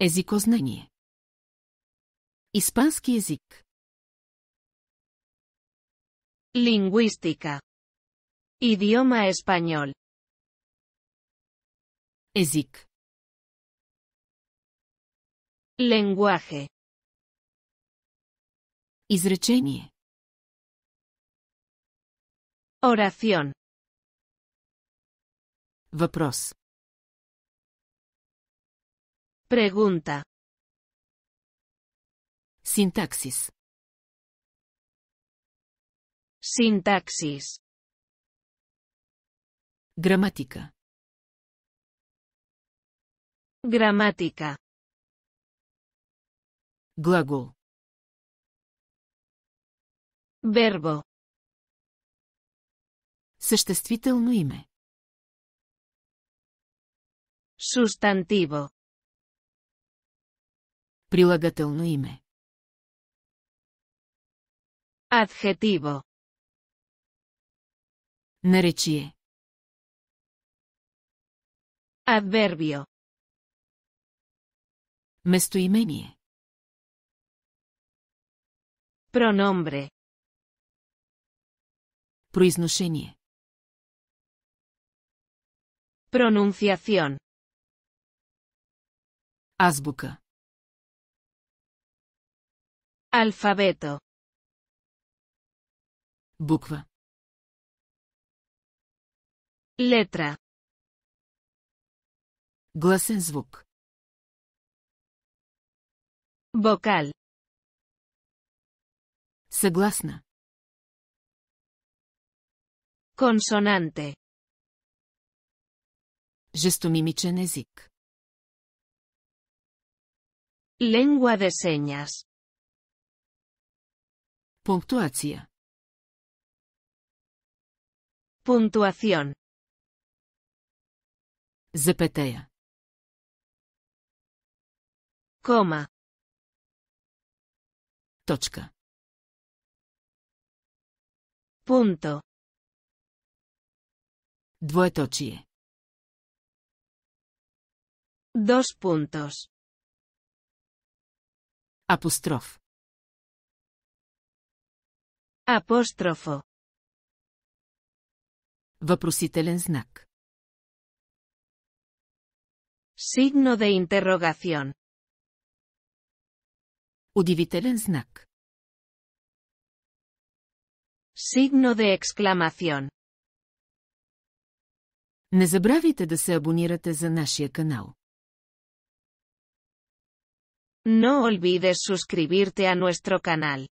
Езикознание. Испански език. Лингуистика. Идиома español. Е език. Ленгуаже. Изречение. Oración. Въпрос. Pregunta. Sintaxis. Sintaxis. Gramática. Gramática. Glagol Verbo. Sustantivo. Прилагателно име. Адхетиво. Наречие. Адвербио. Местоимение. Прономбре. Произношение. Пронунциación. Азбука. Alfabeto Bucva, letra Glasenbuc, vocal Saglasna, consonante Gestumimichenezik, Lengua de Señas. Puntuación. Puntuación. zepetea Coma. tochka Punto. tochie. Dos puntos. Apostrof. Apóstrofo. Váporcito el signo. de interrogación. Udivite el signo. de exclamación. No se olvide a nuestro No olvides suscribirte a nuestro canal.